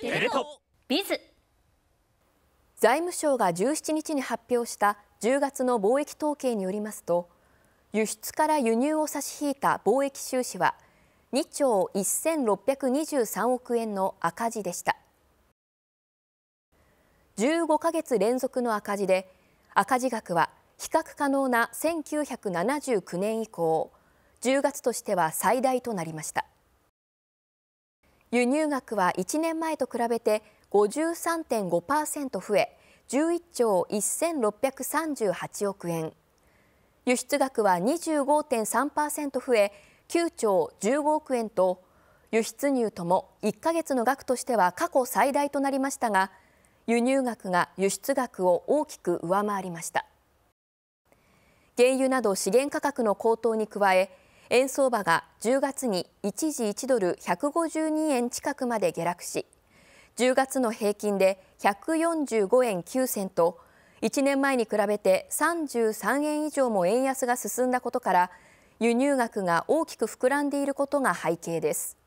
テレ東ビズ財務省が17日に発表した10月の貿易統計によりますと輸出から輸入を差し引いた貿易収支は2兆1623億円の赤字でした15ヶ月連続の赤字で赤字額は比較可能な1979年以降10月としては最大となりました。輸入額は1年前と比べて53.5%増え11兆1638億円輸出額は25.3%増え9兆15億円と輸出入とも1か月の額としては過去最大となりましたが輸入額が輸出額を大きく上回りました原油など資源価格の高騰に加え円相場が10月に一時1ドル152円近くまで下落し10月の平均で145円9銭と1年前に比べて33円以上も円安が進んだことから輸入額が大きく膨らんでいることが背景です